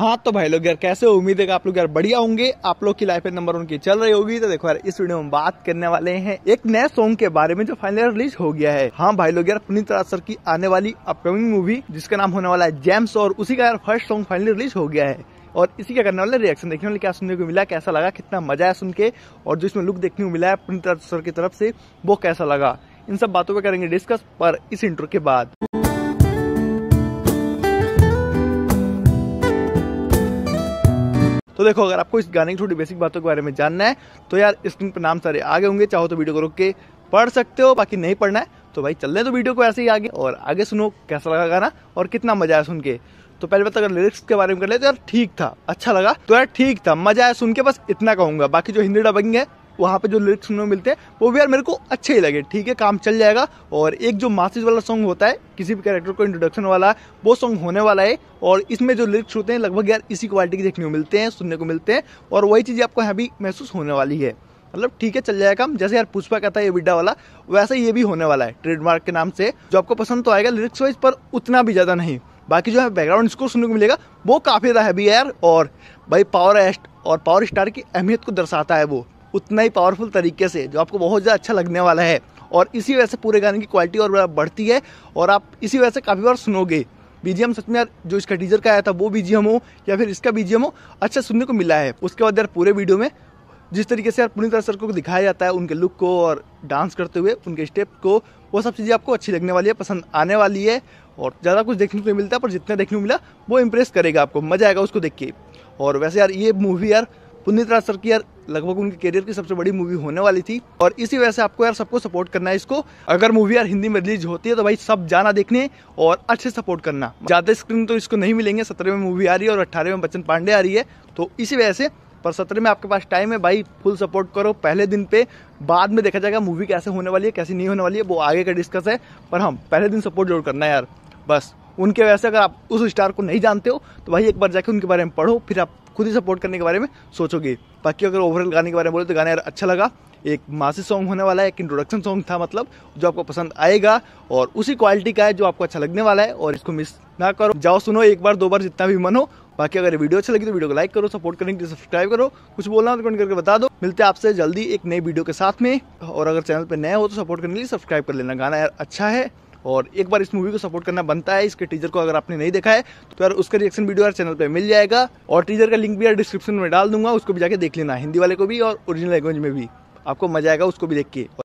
हाँ तो भाई लोग यार कैसे उम्मीद है कि आप लोग यार बढ़िया होंगे आप लोग की लाइफ नंबर उनकी चल रही होगी तो देखो यार इस वीडियो में बात करने वाले हैं एक नए सॉन्ग के बारे में जो फाइनली रिलीज हो गया है हाँ भाई लोग यार पुनीत राज सर की आने वाली अपकमिंग मूवी जिसका नाम होने वाला है जेम्स और उसी का यार फर्स्ट सॉन्ग फाइनली रिलीज हो गया है और इसी का करने वाले रिएक्शन देखने वाले क्या सुनने को मिला कैसा लगा कितना मजा है सुन के और जो इसमें लुक देखने को मिला है पुनीत राज सर की तरफ से वो कैसा लगा इन सब बातों पर करेंगे डिस्कस पर इस इंटरव्यू के बाद तो देखो अगर आपको इस गाने की थोड़ी बेसिक बातों के बारे में जानना है तो यार स्क्रीन पर नाम सारे आगे होंगे चाहो तो वीडियो को रोक के पढ़ सकते हो बाकी नहीं पढ़ना है तो भाई चल रहे तो वीडियो को ऐसे ही आगे और आगे सुनो कैसा लगा गाना और कितना मजा आया सुन के तो पहले बात अगर लिरिक्स के बारे में कर ले तो यार ठीक था अच्छा लगा तो यार ठीक था मजा आया सुन के बस इतना कहूंगा बाकी जो हिंदी डबिंग है वहाँ पे जो लिरिक्स सुनने को मिलते हैं वो भी यार मेरे को अच्छे ही लगे ठीक है काम चल जाएगा और एक जो मासिज वाला सॉन्ग होता है किसी भी कैरेक्टर को इंट्रोडक्शन वाला वो सॉन्ग होने वाला है और इसमें जो लिरिक्स होते हैं लगभग यार इसी क्वालिटी के देखने को मिलते हैं सुनने को मिलते हैं और वही चीज़ आपको यहाँ भी महसूस होने वाली है मतलब ठीक है चल जाएगा काम जैसे यार पुष्पा कहता है ये विड्डा वाला वैसे ये भी होने वाला है ट्रेडमार्क के नाम से जो आपको पसंद तो आएगा लिरिक्स वाइज पर उतना भी ज़्यादा नहीं बाकी जो है बैकग्राउंड स्कोर सुनने को मिलेगा वो काफ़ी ज़्यादा हैवी है यार और भाई पावर एस्ट और पावर स्टार की अहमियत को दर्शाता है वो उतना ही पावरफुल तरीके से जो आपको बहुत ज़्यादा अच्छा लगने वाला है और इसी वजह से पूरे गाने की क्वालिटी और बढ़ती है और आप इसी वजह से काफ़ी बार सुनोगे बीजीएम सच में यार जो इसका टीजर का आया था वो बीजीएम हो या फिर इसका बीजीएम हो अच्छा सुनने को मिला है उसके बाद यार पूरे वीडियो में जिस तरीके से यार पुनीत सर को दिखाया जाता है उनके लुक को और डांस करते हुए उनके स्टेप को वो सब चीज़ें आपको अच्छी लगने वाली है पसंद आने वाली है और ज़्यादा कुछ देखने को नहीं मिलता पर जितना देखने को मिला वो इम्प्रेस करेगा आपको मज़ा आएगा उसको देख के और वैसे यार ये मूवी यार पुनीत राज सर की यार लगभग उनके करियर की सबसे बड़ी मूवी होने वाली थी और इसी वजह से आपको यार सबको सपोर्ट करना है इसको अगर मूवी यार हिंदी में रिलीज होती है तो भाई सब जाना देखने और अच्छे सपोर्ट करना ज़्यादा स्क्रीन तो इसको नहीं मिलेंगे सत्रह में मूवी आ रही है और अट्ठारह में बच्चन पांडे आ रही है तो इसी वजह से पर सत्रह में आपके पास टाइम है भाई फुल सपोर्ट करो पहले दिन पे बाद में देखा जाएगा मूवी कैसे होने वाली है कैसी नहीं होने वाली है वो आगे का डिस्कस है पर हम हाँ, पहले दिन सपोर्ट जरूर करना है यार बस उनके वजह से अगर आप उस स्टार को नहीं जानते हो तो भाई एक बार जाके उनके बारे में पढ़ो फिर आप खुद ही सपोर्ट करने के बारे में सोचोगे बाकी अगर ओवरऑल गाने के बारे में बोले तो गाना यार अच्छा लगा एक मासी सॉन्ग होने वाला है एक इंट्रोडक्शन सॉन्ग था मतलब जो आपको पसंद आएगा और उसी क्वालिटी का है जो आपको अच्छा लगने वाला है और इसको मिस ना करो जाओ सुनो एक बार दो बार जितना भी मन हो बाकी अगर वीडियो अच्छी लगी तो वीडियो को लाइक करो सपोर्ट करने के लिए सब्सक्राइब करो कुछ बोलना तो कमेंट करके बता दो मिलते हैं आपसे जल्दी एक नई वीडियो के साथ में और अगर चैनल पर नए हो तो सपोर्ट करने के लिए सब्सक्राइब कर लेना गाना यार अच्छा है और एक बार इस मूवी को सपोर्ट करना बनता है इसके टीजर को अगर आपने नहीं देखा है तो यार उसका रिएक्शन वीडियो यार चैनल पर मिल जाएगा और टीजर का लिंक भी यार डिस्क्रिप्शन में डाल दूंगा उसको भी जाके देख लेना हिंदी वाले को भी और ओरिजिनल लैंग्वेज में भी आपको मजा आएगा उसको भी देख के